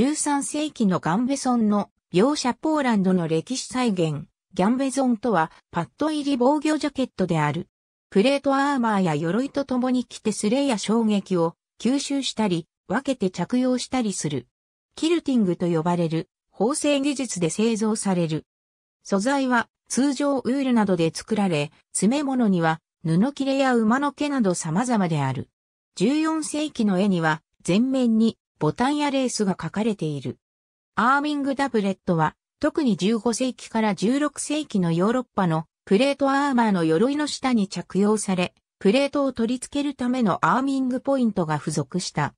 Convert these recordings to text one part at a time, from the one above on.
13世紀のガンベソンの描写ポーランドの歴史再現、ギャンベゾンとはパッド入り防御ジャケットである。プレートアーマーや鎧と共に着てスレや衝撃を吸収したり、分けて着用したりする。キルティングと呼ばれる縫製技術で製造される。素材は通常ウールなどで作られ、詰め物には布切れや馬の毛など様々である。14世紀の絵には全面にボタンやレースが書かれている。アーミングダブレットは、特に15世紀から16世紀のヨーロッパのプレートアーマーの鎧の下に着用され、プレートを取り付けるためのアーミングポイントが付属した。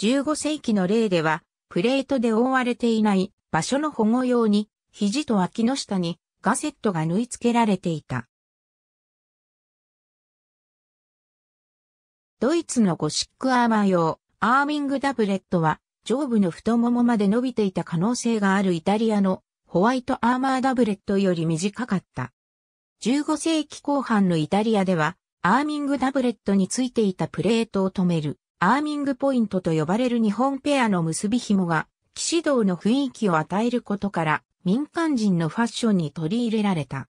15世紀の例では、プレートで覆われていない場所の保護用に、肘と脇の下にガセットが縫い付けられていた。ドイツのゴシックアーマー用。アーミングダブレットは、上部の太ももまで伸びていた可能性があるイタリアのホワイトアーマーダブレットより短かった。15世紀後半のイタリアでは、アーミングダブレットについていたプレートを止める、アーミングポイントと呼ばれる日本ペアの結び紐が、騎士道の雰囲気を与えることから、民間人のファッションに取り入れられた。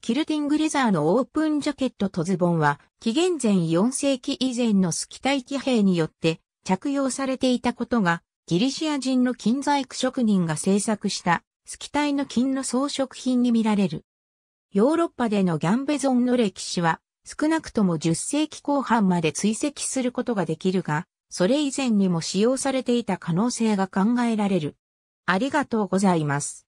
キルティングレザーのオープンジャケットとズボンは、紀元前4世紀以前のスキタイ騎兵によって着用されていたことが、ギリシア人の金細工職人が制作したスキタイの金の装飾品に見られる。ヨーロッパでのギャンベゾンの歴史は少なくとも10世紀後半まで追跡することができるが、それ以前にも使用されていた可能性が考えられる。ありがとうございます。